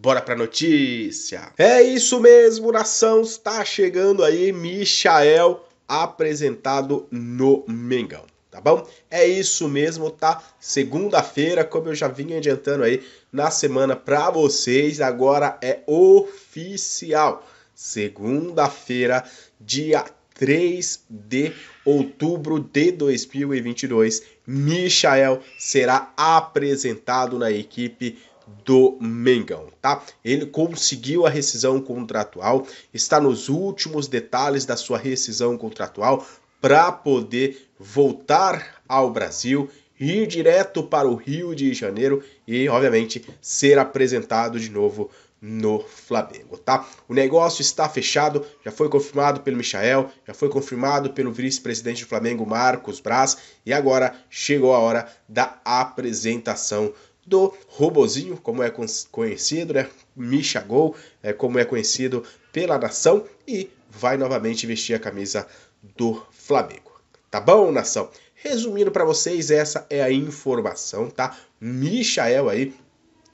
Bora pra notícia! É isso mesmo, nação! Está chegando aí Michael apresentado no Mengão, tá bom? É isso mesmo, tá? Segunda-feira, como eu já vim adiantando aí na semana pra vocês, agora é oficial. Segunda-feira, dia 3 de outubro de 2022, Michael será apresentado na equipe do Mengão, tá? Ele conseguiu a rescisão contratual, está nos últimos detalhes da sua rescisão contratual para poder voltar ao Brasil, ir direto para o Rio de Janeiro e, obviamente, ser apresentado de novo no Flamengo, tá? O negócio está fechado, já foi confirmado pelo Michael, já foi confirmado pelo vice-presidente do Flamengo, Marcos Braz, e agora chegou a hora da apresentação do Robozinho, como é conhecido, né? Misha Gol, é, como é conhecido pela nação, e vai novamente vestir a camisa do Flamengo. Tá bom, nação? Resumindo para vocês, essa é a informação, tá? Michael aí,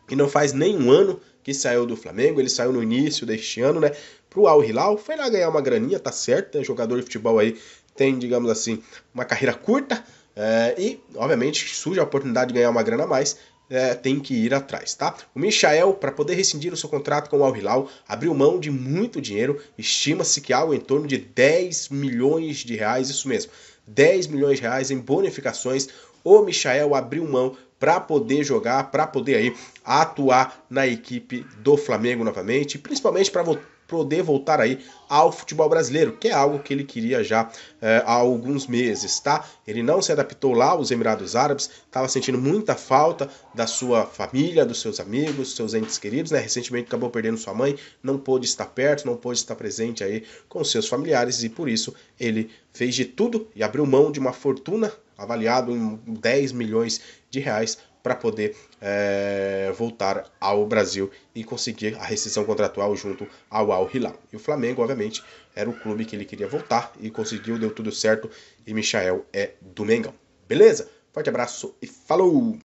que não faz nem um ano que saiu do Flamengo, ele saiu no início deste ano, né? Pro Al Hilal, foi lá ganhar uma graninha, tá certo, né? Jogador de futebol aí tem, digamos assim, uma carreira curta, é, e, obviamente, surge a oportunidade de ganhar uma grana a mais é, tem que ir atrás, tá? O Michael, para poder rescindir o seu contrato com o Al Hilal, abriu mão de muito dinheiro, estima-se que algo em torno de 10 milhões de reais, isso mesmo, 10 milhões de reais em bonificações. O Michael abriu mão para poder jogar, para poder aí atuar na equipe do Flamengo novamente, principalmente para poder voltar aí ao futebol brasileiro, que é algo que ele queria já é, há alguns meses, tá? Ele não se adaptou lá aos Emirados Árabes, estava sentindo muita falta da sua família, dos seus amigos, seus entes queridos, né? Recentemente acabou perdendo sua mãe, não pôde estar perto, não pôde estar presente aí com seus familiares e por isso ele fez de tudo e abriu mão de uma fortuna avaliado em 10 milhões de reais para poder é, voltar ao Brasil e conseguir a rescisão contratual junto ao Al Hilal. E o Flamengo, obviamente, era o clube que ele queria voltar e conseguiu, deu tudo certo. E Michael é do Mengão. Beleza? Forte abraço e falou!